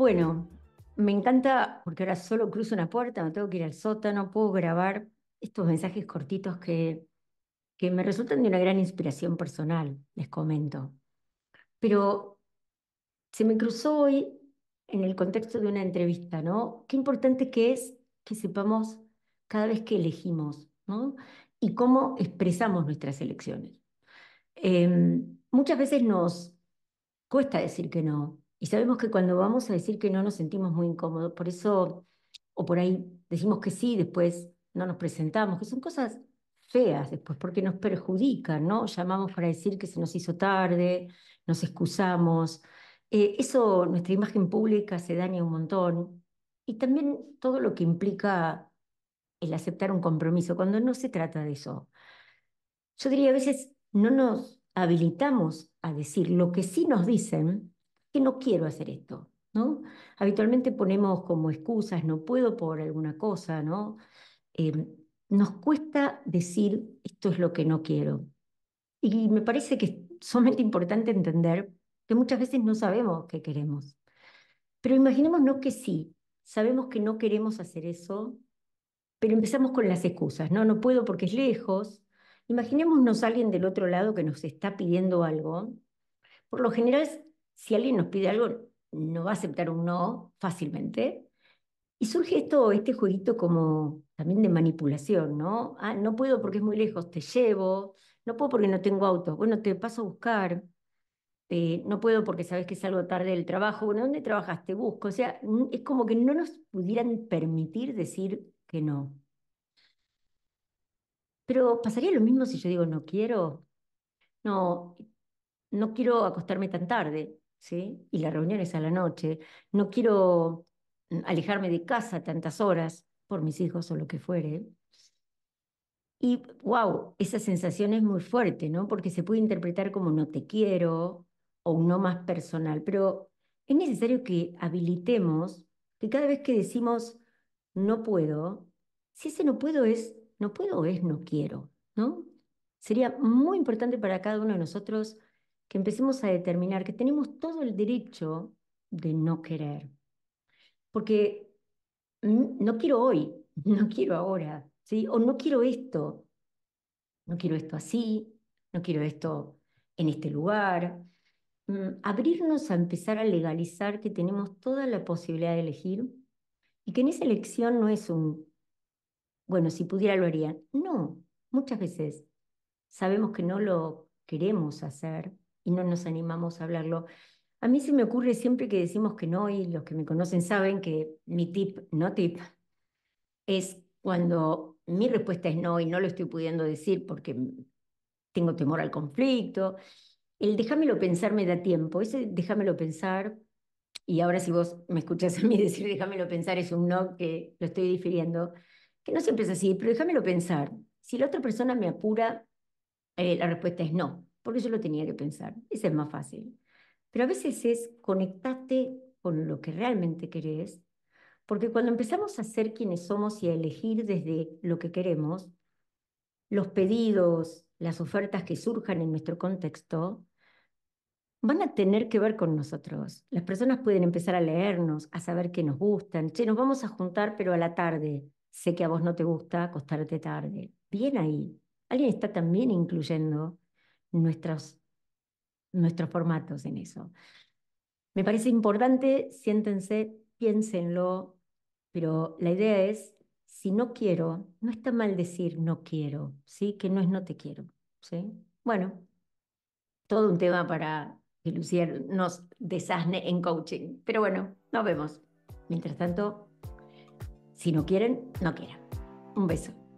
Bueno, me encanta porque ahora solo cruzo una puerta, no tengo que ir al sótano, puedo grabar estos mensajes cortitos que, que me resultan de una gran inspiración personal, les comento. Pero se me cruzó hoy en el contexto de una entrevista, ¿no? Qué importante que es que sepamos cada vez que elegimos, ¿no? Y cómo expresamos nuestras elecciones. Em, muchas veces nos cuesta decir que no, y sabemos que cuando vamos a decir que no nos sentimos muy incómodos, por eso, o por ahí decimos que sí, después no nos presentamos, que son cosas feas después, porque nos perjudican, ¿no? Llamamos para decir que se nos hizo tarde, nos excusamos. Eh, eso, nuestra imagen pública se daña un montón. Y también todo lo que implica el aceptar un compromiso, cuando no se trata de eso. Yo diría, a veces no nos habilitamos a decir lo que sí nos dicen, que no quiero hacer esto, ¿no? Habitualmente ponemos como excusas, no puedo por alguna cosa, ¿no? Em, nos cuesta decir esto es lo que no quiero. Y me parece que es sumamente importante entender que muchas veces no sabemos qué queremos. Pero imaginemos no que sí, sabemos que no queremos hacer eso, pero empezamos con las excusas, ¿no? No puedo porque es lejos. Imaginémonos a alguien del otro lado que nos está pidiendo algo. Por lo general si alguien nos pide algo, no va a aceptar un no fácilmente. Y surge esto, este jueguito como también de manipulación, ¿no? Ah, no puedo porque es muy lejos, te llevo, no puedo porque no tengo auto, bueno, te paso a buscar, no puedo porque sabes que salgo tarde del trabajo, bueno, ¿dónde trabajas? Te busco, o sea, es como que no nos pudieran permitir decir que no. Pero pasaría lo mismo si yo digo, no quiero, no, no quiero acostarme tan tarde, ¿sí? Y la reunión es a la noche. No quiero mm, alejarme de casa tantas horas por mis hijos o lo que fuere. Y wow, esa sensación es muy fuerte, ¿no? Porque se puede interpretar como no te quiero o un no más personal, pero es necesario que habilitemos que cada vez que decimos no puedo, si ese no puedo es no puedo es no quiero, ¿no? Sería muy importante para cada uno de nosotros que empecemos a determinar que tenemos todo el derecho de no querer. Porque no quiero hoy, no quiero ahora, ¿sí? O no quiero esto, no quiero esto así, no quiero esto en este lugar. Mm, abrirnos a empezar a legalizar que tenemos toda la posibilidad de elegir y que en esa elección no es un, bueno, si pudiera lo haría. No, muchas veces sabemos que no lo queremos hacer y no nos animamos a hablarlo. A mí se me ocurre siempre que decimos que no, y los que me conocen saben que mi tip, no tip, es cuando mi respuesta es no y no lo estoy pudiendo decir porque tengo temor al conflicto. El déjamelo pensar me da tiempo, ese déjamelo pensar, y ahora si vos me escuchas a mí decir déjamelo pensar es un no que lo estoy difiriendo, que no siempre es así, pero déjamelo pensar. Si la otra persona me apura, eh, la respuesta es no porque yo lo tenía que pensar. Ese es más fácil. Pero a veces es conectarte con lo que realmente querés, porque cuando empezamos a ser quienes somos y a elegir desde lo que queremos, los pedidos, las ofertas que surjan en nuestro contexto, van a tener que ver con nosotros. Las personas pueden empezar a leernos, a saber qué nos gustan. Che, nos vamos a juntar, pero a la tarde. Sé que a vos no te gusta acostarte tarde. Bien ahí. Alguien está también incluyendo nuestros, nuestros formatos en eso. Me parece importante, siéntense, piénsenlo, pero la idea es, si no quiero, no está mal decir no quiero, ¿sí? Que no es no te quiero, ¿sí? Bueno, todo un tema para que Lucía nos desasne en coaching. Pero bueno, nos vemos. Mientras tanto, si no quieren, no quieran. Un beso.